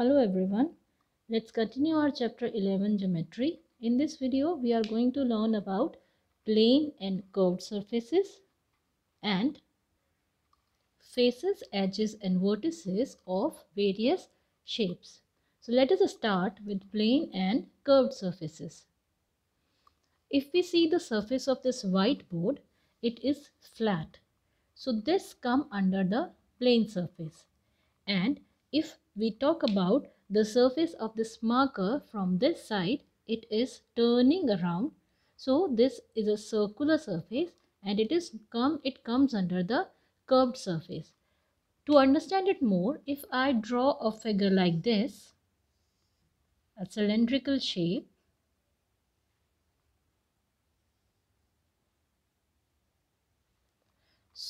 Hello everyone, let's continue our chapter 11 geometry. In this video we are going to learn about plane and curved surfaces and faces, edges and vertices of various shapes. So let us start with plane and curved surfaces. If we see the surface of this whiteboard, it is flat. So this come under the plane surface and if we talk about the surface of this marker from this side, it is turning around. So this is a circular surface and it is come it comes under the curved surface. To understand it more, if I draw a figure like this, a cylindrical shape,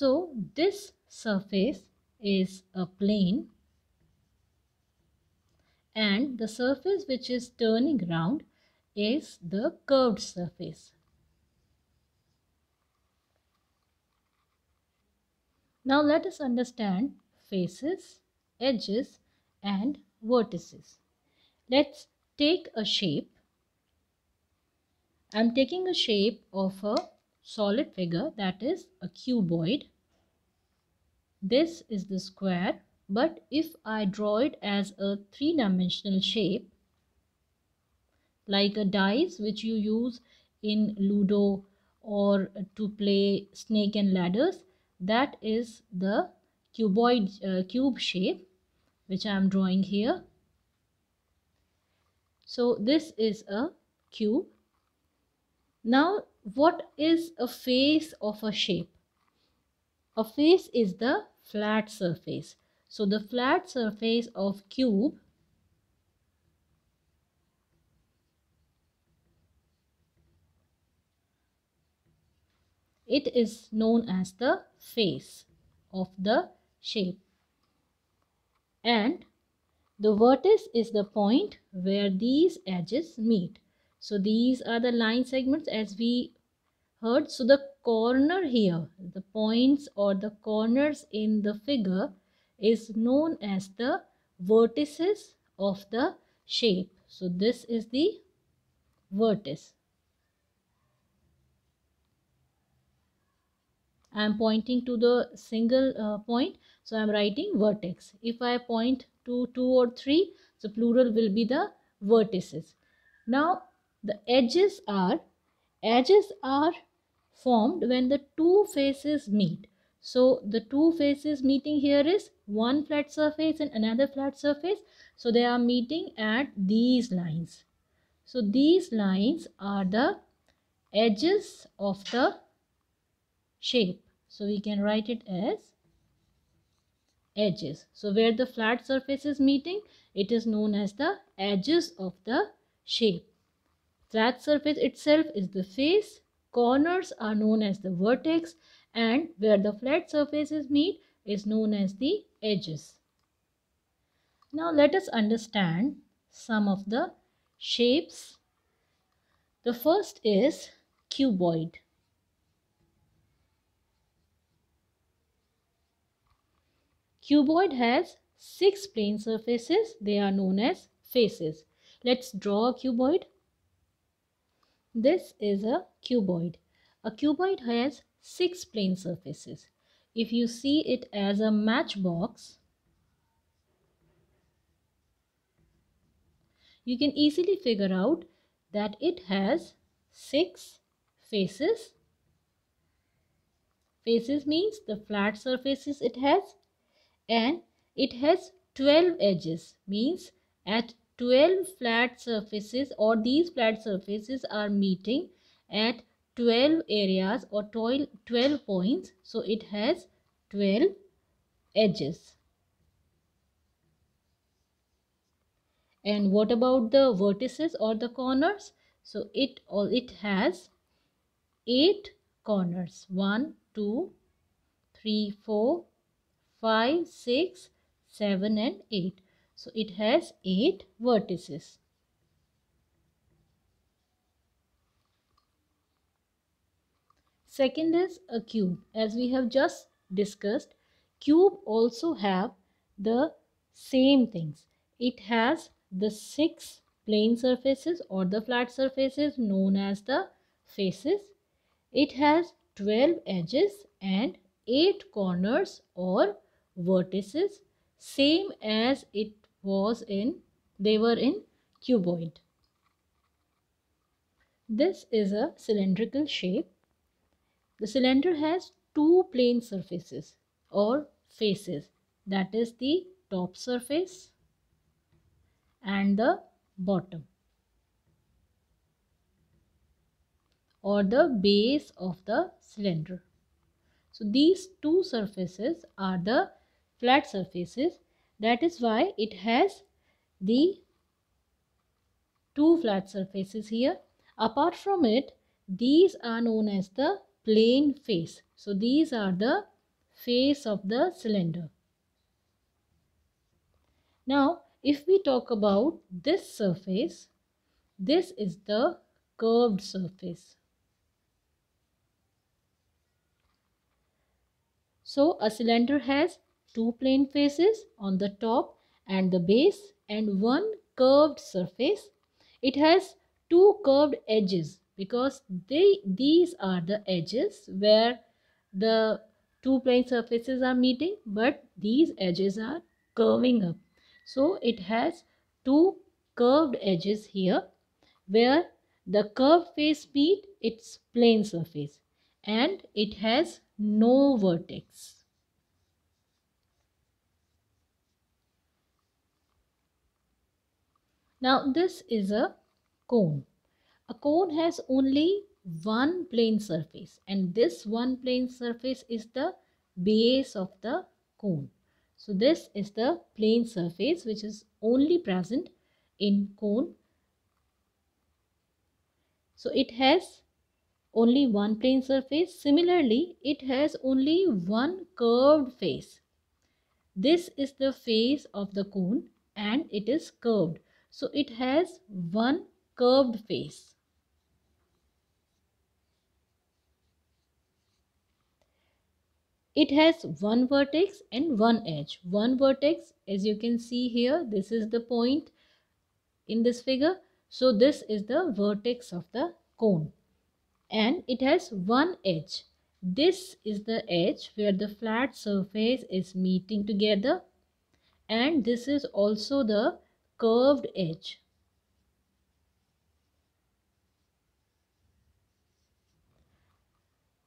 So this surface is a plane and the surface which is turning round is the curved surface. Now let us understand faces, edges and vertices. Let's take a shape. I am taking a shape of a solid figure that is a cuboid. This is the square but if I draw it as a three-dimensional shape, like a dice which you use in Ludo or to play snake and ladders, that is the cuboid uh, cube shape which I am drawing here. So this is a cube. Now what is a face of a shape? A face is the flat surface so the flat surface of cube it is known as the face of the shape and the vertex is the point where these edges meet. So these are the line segments as we heard. So the corner here, the points or the corners in the figure is known as the vertices of the shape. So this is the vertex. I am pointing to the single uh, point. So I am writing vertex. If I point to 2 or 3, so plural will be the vertices. Now the edges are, edges are formed when the two faces meet. So the two faces meeting here is one flat surface and another flat surface. So they are meeting at these lines. So these lines are the edges of the shape. So we can write it as edges. So where the flat surface is meeting, it is known as the edges of the shape. Flat surface itself is the face. Corners are known as the vertex and where the flat surfaces meet is known as the edges. Now let us understand some of the shapes. The first is cuboid. Cuboid has six plane surfaces. They are known as faces. Let's draw a cuboid. This is a cuboid. A cuboid has six plane surfaces. If you see it as a matchbox, you can easily figure out that it has six faces. Faces means the flat surfaces it has and it has 12 edges means at 12 flat surfaces or these flat surfaces are meeting at 12 areas or 12, points. So it has 12 edges. And what about the vertices or the corners? So it all it has 8 corners. 1, 2, 3, 4, 5, 6, 7 and 8. So it has 8 vertices. Second is a cube. As we have just discussed, cube also have the same things. It has the six plane surfaces or the flat surfaces known as the faces. It has 12 edges and 8 corners or vertices same as it was in they were in cuboid. This is a cylindrical shape the cylinder has two plane surfaces or faces that is the top surface and the bottom or the base of the cylinder. So these two surfaces are the flat surfaces that is why it has the two flat surfaces here. Apart from it, these are known as the plane face. So these are the face of the cylinder. Now if we talk about this surface, this is the curved surface. So a cylinder has two plane faces on the top and the base and one curved surface. It has two curved edges because they these are the edges where the two plane surfaces are meeting but these edges are curving up so it has two curved edges here where the curved face meet its plane surface and it has no vertex now this is a cone a cone has only one plane surface and this one plane surface is the base of the cone. So this is the plane surface which is only present in cone. So it has only one plane surface. Similarly, it has only one curved face. This is the face of the cone and it is curved. So it has one curved face. it has one vertex and one edge one vertex as you can see here this is the point in this figure so this is the vertex of the cone and it has one edge this is the edge where the flat surface is meeting together and this is also the curved edge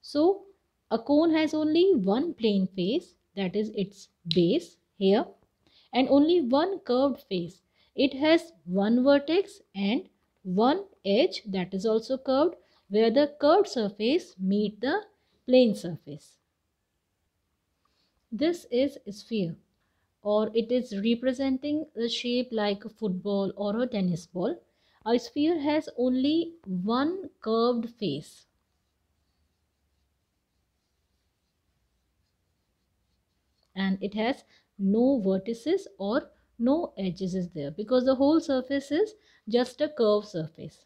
so a cone has only one plane face, that is its base here, and only one curved face. It has one vertex and one edge that is also curved, where the curved surface meet the plane surface. This is sphere or it is representing a shape like a football or a tennis ball. A sphere has only one curved face and it has no vertices or no edges is there because the whole surface is just a curved surface